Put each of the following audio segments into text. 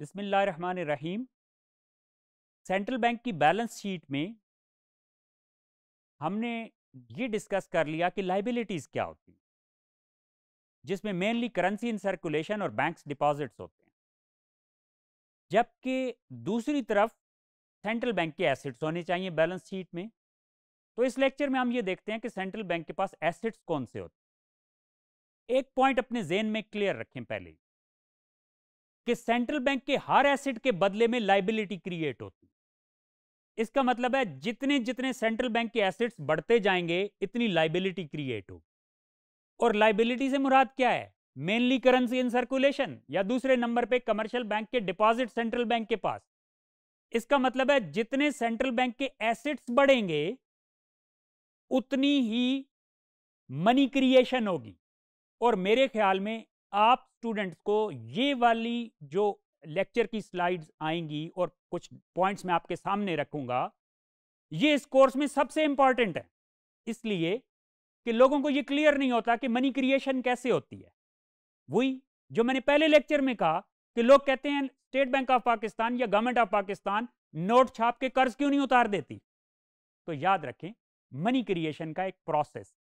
रहीम central bank की balance sheet में हमने ये डिस्कस कर लिया कि लाइबिलिटीज़ क्या होती हैं जिसमें मेनली करेंसी इन सर्कुलेशन और बैंक्स डिपॉजिट्स होते हैं जबकि दूसरी तरफ सेंट्रल बैंक के एसेट्स होने चाहिए बैलेंस शीट में तो इस लेक्चर में हम ये देखते हैं कि सेंट्रल बैंक के पास एसेट्स कौन से होते हैं एक पॉइंट अपने जेन में क्लियर रखें पहले कि सेंट्रल बैंक के हर एसेट के बदले में लाइबिलिटी क्रिएट होती इसका मतलब है जितने जितने सेंट्रल बैंक के एसेट्स बढ़ते जाएंगे इतनी लाइबिलिटी क्रिएट होगी और लाइबिलिटी से मुराद क्या है मेनली करेंसी इन सर्कुलेशन या दूसरे नंबर पे कमर्शियल बैंक के डिपॉजिट सेंट्रल बैंक के पास इसका मतलब है जितने सेंट्रल बैंक के एसेट्स बढ़ेंगे उतनी ही मनी क्रिएशन होगी और मेरे ख्याल में आप स्टूडेंट्स को ये वाली जो लेक्चर की स्लाइड्स आएंगी और कुछ पॉइंट्स मैं आपके सामने रखूंगा ये इस कोर्स में सबसे इंपॉर्टेंट है इसलिए कि लोगों को ये क्लियर नहीं होता कि मनी क्रिएशन कैसे होती है वही जो मैंने पहले लेक्चर में कहा कि लोग कहते हैं स्टेट बैंक ऑफ पाकिस्तान या गवर्नमेंट ऑफ पाकिस्तान नोट छाप के कर्ज क्यों नहीं उतार देती तो याद रखें मनी क्रिएशन का एक प्रोसेस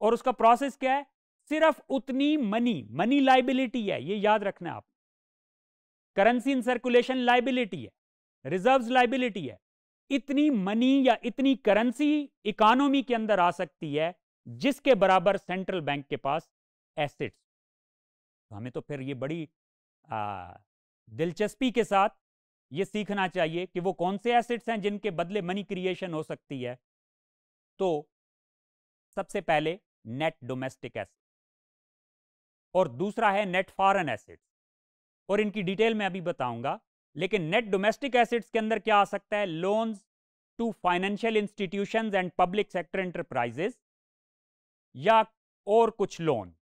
और उसका प्रोसेस क्या है सिर्फ उतनी मनी मनी लाइबिलिटी है ये याद रखना आप करेंसी इन सर्कुलेशन लाइबिलिटी है रिजर्व लाइबिलिटी है इतनी मनी या इतनी करेंसी इकोनॉमी के अंदर आ सकती है जिसके बराबर सेंट्रल बैंक के पास एसेट्स तो हमें तो फिर ये बड़ी आ, दिलचस्पी के साथ ये सीखना चाहिए कि वो कौन से एसेट्स हैं जिनके बदले मनी क्रिएशन हो सकती है तो सबसे पहले नेट डोमेस्टिक एसेट और दूसरा है नेट फॉरन एसिड्स और इनकी डिटेल में अभी बताऊंगा लेकिन नेट डोमेस्टिक एसिड्स के अंदर क्या आ सकता है loans to financial institution and public sector enterprises या और कुछ लोन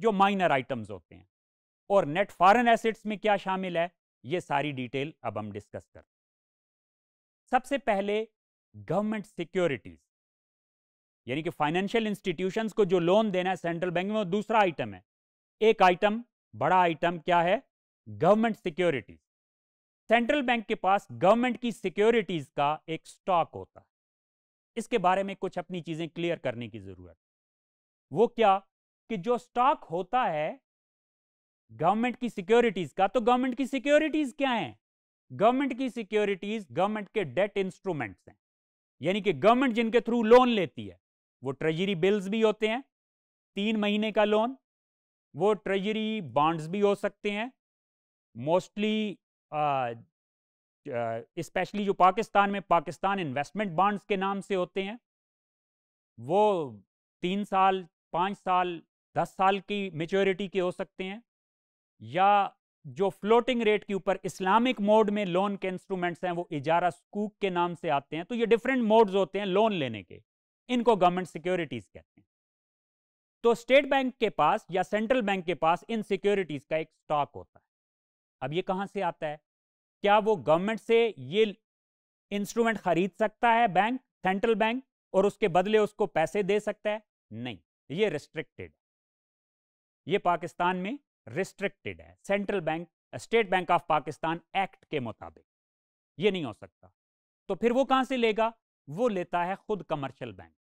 जो माइनर आइटम्स होते हैं और नेट फॉरन एसिड्स में क्या शामिल है ये सारी डिटेल अब हम डिस्कस कर सबसे पहले गवर्नमेंट सिक्योरिटीज यानी कि फाइनेंशियल इंस्टीट्यूशंस को जो लोन देना है सेंट्रल बैंक में वो दूसरा आइटम है एक आइटम बड़ा आइटम क्या है गवर्नमेंट सिक्योरिटीज सेंट्रल बैंक के पास गवर्नमेंट की सिक्योरिटीज का एक स्टॉक होता है इसके बारे में कुछ अपनी चीजें क्लियर करने की जरूरत वो क्या कि जो स्टॉक होता है गवर्नमेंट की सिक्योरिटीज का तो गवर्नमेंट की सिक्योरिटीज क्या है गवर्नमेंट की सिक्योरिटीज गवर्नमेंट के डेट इंस्ट्रूमेंट्स हैं यानी कि गवर्नमेंट जिनके थ्रू लोन लेती है वो ट्रेजरी बिल्स भी होते हैं तीन महीने का लोन वो ट्रेजरी बॉन्ड्स भी हो सकते हैं मोस्टली स्पेशली जो पाकिस्तान में पाकिस्तान इन्वेस्टमेंट बॉन्ड्स के नाम से होते हैं वो तीन साल पाँच साल दस साल की मेच्योरिटी के हो सकते हैं या जो फ्लोटिंग रेट के ऊपर इस्लामिक मोड में लोन के इंस्ट्रूमेंट्स हैं वो इजारा स्कूक के नाम से आते हैं तो ये डिफरेंट मोड्स होते हैं लोन लेने के इनको गवर्नमेंट सिक्योरिटीज़ कहते हैं तो स्टेट बैंक के पास या सेंट्रल बैंक के पास इन सिक्योरिटीज का एक स्टॉक होता है अब ये कहां से आता है क्या वो गवर्नमेंट से ये इंस्ट्रूमेंट खरीद सकता है बैंक सेंट्रल बैंक और उसके बदले उसको पैसे दे सकता है नहीं ये रिस्ट्रिक्टेड ये पाकिस्तान में रिस्ट्रिक्टेड है central bank state bank of Pakistan act के मुताबिक ये नहीं हो सकता तो फिर वो कहां से लेगा वो लेता है खुद कमर्शियल बैंक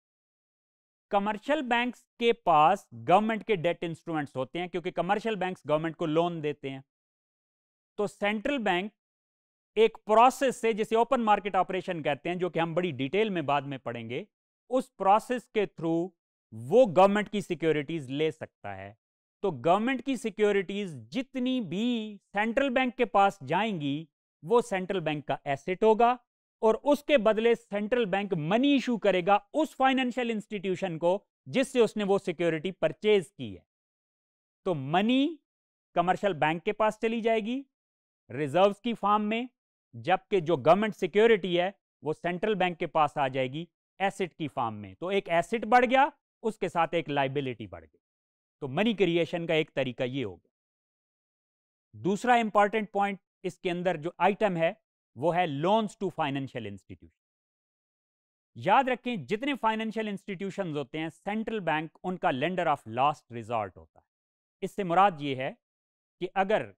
कमर्शियल बैंक्स के पास गवर्नमेंट के डेट इंस्ट्रूमेंट्स होते हैं क्योंकि कमर्शियल बैंक्स गवर्नमेंट को लोन देते हैं तो सेंट्रल बैंक एक प्रोसेस से जिसे ओपन मार्केट ऑपरेशन कहते हैं जो कि हम बड़ी डिटेल में बाद में पढ़ेंगे उस प्रोसेस के थ्रू वो गवर्नमेंट की सिक्योरिटीज ले सकता है तो गवर्नमेंट की सिक्योरिटीज जितनी भी सेंट्रल बैंक के पास जाएंगी वो सेंट्रल बैंक का एसेट होगा और उसके बदले सेंट्रल बैंक मनी इशू करेगा उस फाइनेंशियल इंस्टीट्यूशन को जिससे उसने वो सिक्योरिटी परचेज की है तो मनी कमर्शियल बैंक के पास चली जाएगी रिजर्व्स की फॉर्म में जबकि जो गवर्नमेंट सिक्योरिटी है वो सेंट्रल बैंक के पास आ जाएगी एसेट की फॉर्म में तो एक एसेट बढ़ गया उसके साथ एक लाइबिलिटी बढ़ गई तो मनी क्रिएशन का एक तरीका ये हो गया दूसरा इंपॉर्टेंट पॉइंट इसके अंदर जो आइटम है वो है लोन्स टू फाइनेंशियल इंस्टीट्यूशन याद रखें जितने फाइनेंशियल इंस्टीट्यूशन होते हैं सेंट्रल बैंक उनका लेंडर ऑफ लास्ट रिजॉर्ट होता है इससे मुराद ये है कि अगर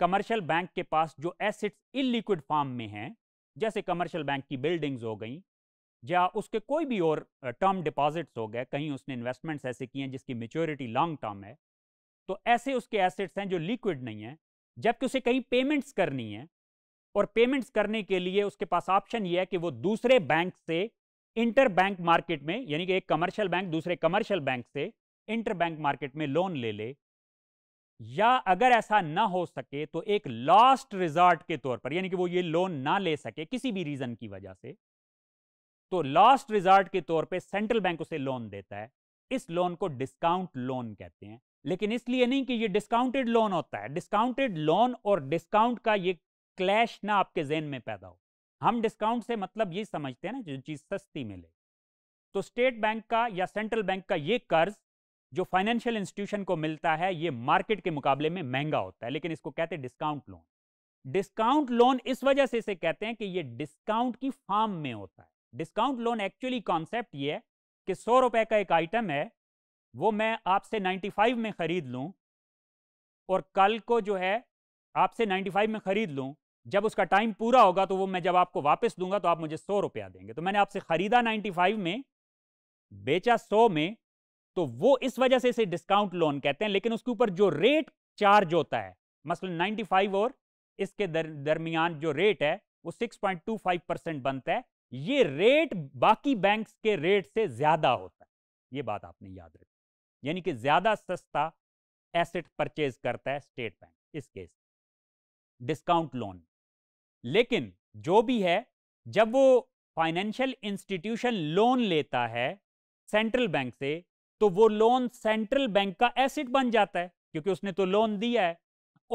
कमर्शियल बैंक के पास जो एसेट्स इलिक्विड फॉर्म में हैं जैसे कमर्शियल बैंक की बिल्डिंग्स हो गई या उसके कोई भी और टर्म डिपॉजिट्स हो गए कहीं उसने इन्वेस्टमेंट्स ऐसे किए हैं जिसकी मेच्योरिटी लॉन्ग टर्म है तो ऐसे उसके एसेट्स हैं जो लिक्विड नहीं है जबकि उसे कहीं पेमेंट्स करनी है और पेमेंट्स करने के लिए उसके पास ऑप्शन ये है कि वो दूसरे बैंक से इंटर बैंक मार्केट में यानी कि एक कमर्शियल बैंक दूसरे कमर्शियल बैंक से इंटर बैंक मार्केट में लोन ले ले या अगर ऐसा ना हो सके तो एक लास्ट रिजॉर्ट के तौर पर यानी कि वो ये लोन ना ले सके किसी भी रीजन की वजह से तो लास्ट रिजॉर्ट के तौर पे सेंट्रल बैंक उसे लोन देता है इस लोन को डिस्काउंट लोन कहते हैं लेकिन इसलिए नहीं कि ये डिस्काउंटेड लोन होता है डिस्काउंटेड लोन और डिस्काउंट का ये क्लैश ना आपके जेन में पैदा हो हम डिस्काउंट से मतलब ये समझते हैं ना जो चीज़ सस्ती मिले तो स्टेट बैंक का या सेंट्रल बैंक का ये कर्ज जो फाइनेंशियल इंस्टीट्यूशन को मिलता है ये मार्केट के मुकाबले में महंगा होता है लेकिन इसको कहते हैं डिस्काउंट लोन डिस्काउंट लोन इस वजह से इसे कहते हैं कि ये डिस्काउंट की फॉर्म में होता है डिस्काउंट लोन एक्चुअली कॉन्सेप्ट ये है कि सौ रुपए का एक आइटम है वो मैं आपसे 95 में ख़रीद लूं और कल को जो है आपसे 95 में ख़रीद लूं जब उसका टाइम पूरा होगा तो वो मैं जब आपको वापस दूंगा तो आप मुझे सौ रुपया देंगे तो मैंने आपसे खरीदा 95 में बेचा 100 में तो वो इस वजह से इसे डिस्काउंट लोन कहते हैं लेकिन उसके ऊपर जो रेट चार्ज होता है मसलन 95 और इसके दर, दरमियान जो रेट है वो 6.25 परसेंट बनता है ये रेट बाकी बैंक के रेट से ज़्यादा होता है ये बात आपने याद रखी यानी कि ज़्यादा सस्ता एसेट परचेज करता है स्टेट बैंक इस केस डिस्काउंट लोन लेकिन जो भी है जब वो फाइनेंशियल इंस्टीट्यूशन लोन लेता है सेंट्रल बैंक से तो वो लोन सेंट्रल बैंक का एसेट बन जाता है क्योंकि उसने तो लोन दिया है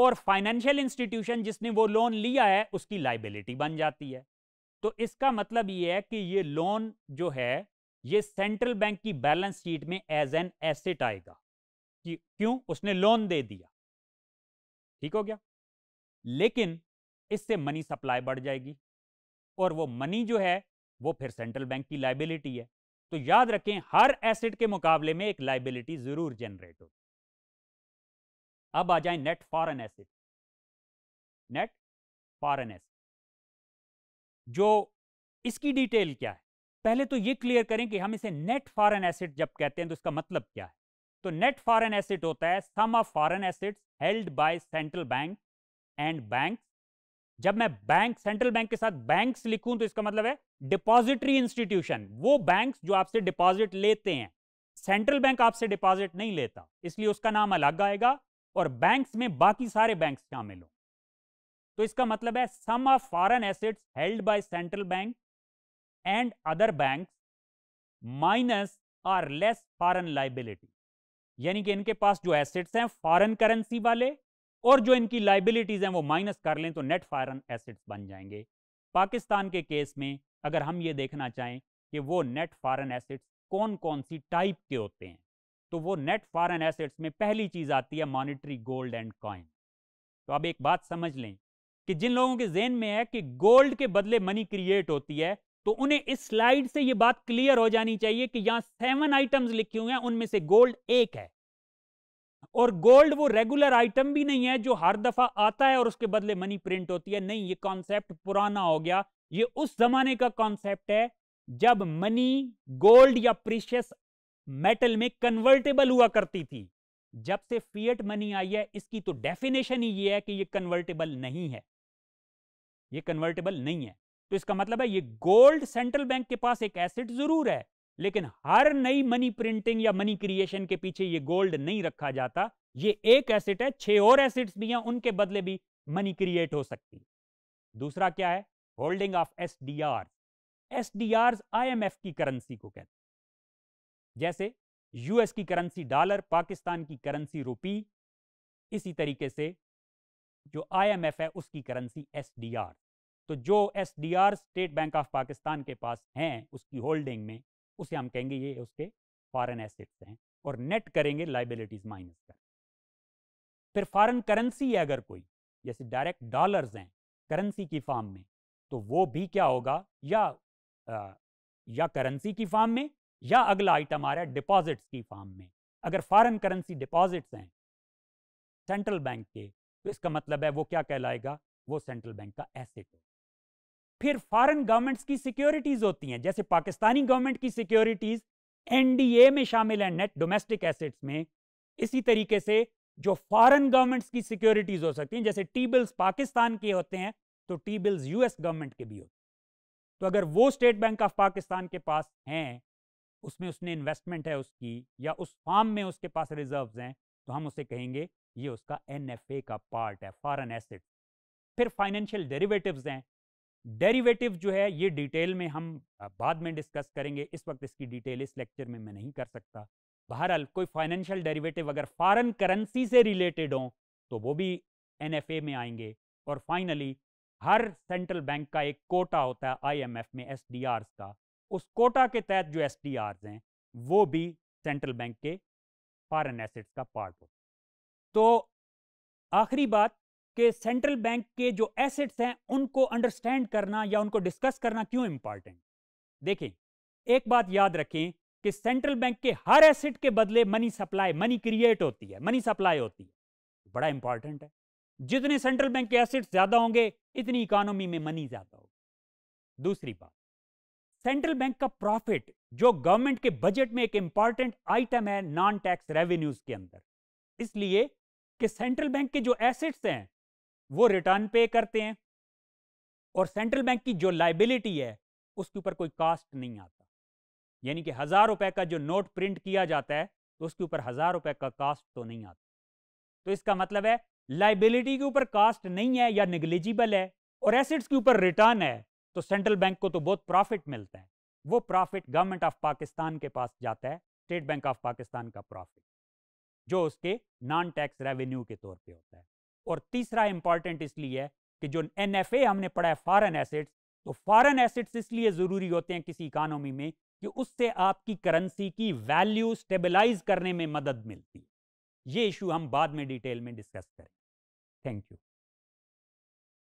और फाइनेंशियल इंस्टीट्यूशन जिसने वो लोन लिया है उसकी लाइबिलिटी बन जाती है तो इसका मतलब ये है कि ये लोन जो है ये सेंट्रल बैंक की बैलेंस शीट में एज एन एसेट आएगा क्यों उसने लोन दे दिया ठीक हो गया लेकिन इससे मनी सप्लाई बढ़ जाएगी और वो मनी जो है वो फिर सेंट्रल बैंक की लाइबिलिटी है तो याद रखें हर एसेट के मुकाबले में एक लाइबिलिटी जरूर जनरेट हो अब आ जाए net foreign asset net foreign asset जो इसकी डिटेल क्या है पहले तो ये क्लियर करें कि हम इसे नेट फॉरेन एसेट जब कहते हैं तो इसका मतलब क्या है तो नेट फॉरेन एसेट होता है sum of foreign assets held by central bank and bank जब मैं बैंक सेंट्रल बैंक के साथ बैंक्स लिखूं तो इसका मतलब है डिपॉजिटरी इंस्टीट्यूशन वो बैंक्स जो आपसे डिपॉजिट लेते हैं सेंट्रल बैंक आपसे डिपॉजिट नहीं लेता इसलिए उसका नाम अलग आएगा और बैंक्स में बाकी सारे बैंक शामिल हों तो इसका मतलब है sum of foreign assets held by central bank and other bank minus or less foreign liability यानी कि इनके पास जो एसेट्स हैं फॉरेन करेंसी वाले और जो इनकी लाइबिलिटीज़ हैं वो माइनस कर लें तो नेट फॉरन एसेट्स बन जाएंगे पाकिस्तान के केस में अगर हम ये देखना चाहें कि वो नेट फॉरन एसेट्स कौन कौन सी टाइप के होते हैं तो वो नेट फॉरन एसेट्स में पहली चीज़ आती है मॉनिटरी गोल्ड एंड कॉइन तो अब एक बात समझ लें कि जिन लोगों के जेन में है कि गोल्ड के बदले मनी क्रिएट होती है तो उन्हें इस स्लाइड से ये बात क्लियर हो जानी चाहिए कि यहाँ सेवन आइटम्स लिखे हुए हैं उनमें से गोल्ड एक है और गोल्ड वो रेगुलर आइटम भी नहीं है जो हर दफा आता है और उसके बदले मनी प्रिंट होती है नहीं ये कॉन्सेप्ट पुराना हो गया ये उस जमाने का कॉन्सेप्ट है जब मनी गोल्ड या प्रीशियस मेटल में कन्वर्टेबल हुआ करती थी जब से फियट मनी आई है इसकी तो डेफिनेशन ही ये है कि ये कन्वर्टेबल नहीं है ये कन्वर्टेबल नहीं है तो इसका मतलब है ये गोल्ड सेंट्रल बैंक के पास एक एसेट जरूर है लेकिन हर नई मनी प्रिंटिंग या मनी क्रिएशन के पीछे ये गोल्ड नहीं रखा जाता ये एक एसेट है छह और एसेट्स भी हैं उनके बदले भी मनी क्रिएट हो सकती दूसरा क्या है holding of S D R S D R I M F की करेंसी को कहते हैं जैसे यूएस की करेंसी डॉलर पाकिस्तान की करेंसी रुपी इसी तरीके से जो आईएमएफ है उसकी करेंसी आर तो जो are state bank of Pakistan के पास हैं उसकी होल्डिंग में उसे हम कहेंगे ये उसके फॉरेन एसेट्स हैं और नेट करेंगे लाइबिलिटीज माइनस कर फिर फॉरेन करेंसी है अगर कोई जैसे डायरेक्ट डॉलर्स हैं करेंसी की फॉर्म में तो वो भी क्या होगा या आ, या करेंसी की फॉर्म में या अगला आइटम आ रहा है डिपॉजिट्स की फॉर्म में अगर फॉरेन करेंसी डिपॉजिट्स हैं सेंट्रल बैंक के तो इसका मतलब है वो क्या कहलाएगा वो सेंट्रल बैंक का एसेट होगा फिर फॉरेन गवर्नमेंट्स की सिक्योरिटीज होती हैं जैसे पाकिस्तानी गवर्नमेंट की सिक्योरिटीज एनडीए में शामिल है नेट डोमेस्टिक एसेट्स में इसी तरीके से जो फॉरेन गवर्नमेंट्स की सिक्योरिटीज हो सकती हैं जैसे टी बिल्स पाकिस्तान के होते हैं तो टी बिल्स यूएस गवर्नमेंट के भी होते हैं तो अगर वो स्टेट बैंक ऑफ पाकिस्तान के पास हैं उसमें उसने इन्वेस्टमेंट है उसकी या उस फार्म में उसके पास रिजर्व हैं तो हम उसे कहेंगे ये उसका एन का पार्ट है फॉरन एसेट फिर फाइनेंशियल डेरिवेटिव्स हैं डेरिवेटिव जो है ये डिटेल में हम बाद में डिस्कस करेंगे इस वक्त इसकी डिटेल इस लेक्चर में मैं नहीं कर सकता बहरहाल कोई फाइनेंशियल डेरिवेटिव अगर फॉरेन करेंसी से रिलेटेड हों तो वो भी एन में आएंगे और फाइनली हर सेंट्रल बैंक का एक कोटा होता है आईएमएफ में एस का उस कोटा के तहत जो एस हैं वो भी सेंट्रल बैंक के फॉरन एसेट्स का पार्ट हो तो आखिरी बात कि सेंट्रल बैंक के जो एसेट्स हैं उनको अंडरस्टैंड करना या उनको डिस्कस करना क्यों इंपॉर्टेंट देखें एक बात याद रखें कि सेंट्रल बैंक के हर एसेट के बदले मनी सप्लाई मनी क्रिएट होती है मनी सप्लाई होती है बड़ा इंपॉर्टेंट है जितने सेंट्रल बैंक के एसेट्स ज्यादा होंगे इतनी इकोनॉमी में मनी ज्यादा होगी दूसरी बात सेंट्रल बैंक का प्रॉफिट जो गवर्नमेंट के बजट में एक इंपॉर्टेंट आइटम है नॉन टैक्स रेवेन्यूज के अंदर इसलिए कि सेंट्रल बैंक के जो एसेट्स हैं वो रिटर्न पे करते हैं और सेंट्रल बैंक की जो लाइबिलिटी है उसके ऊपर कोई कास्ट नहीं आता यानी कि हज़ार रुपए का जो नोट प्रिंट किया जाता है तो उसके ऊपर हज़ार रुपए का कास्ट तो नहीं आता तो इसका मतलब है लाइबिलिटी के ऊपर कास्ट नहीं है या निगलिजिबल है और एसेट्स के ऊपर रिटर्न है तो सेंट्रल बैंक को तो बहुत प्रॉफिट मिलता है वो प्रॉफिट गवर्नमेंट ऑफ पाकिस्तान के पास जाता है स्टेट बैंक ऑफ पाकिस्तान का प्रॉफिट जो उसके नॉन टैक्स रेवेन्यू के तौर पे होता है और तीसरा इंपॉर्टेंट इसलिए है कि जो एन हमने पढ़ा है फॉरन एसेट्स तो फॉरन एसेट्स इसलिए ज़रूरी होते हैं किसी इकानोमी में कि उससे आपकी करेंसी की वैल्यू स्टेबलाइज करने में मदद मिलती है ये इशू हम बाद में डिटेल में डिस्कस करें थैंक यू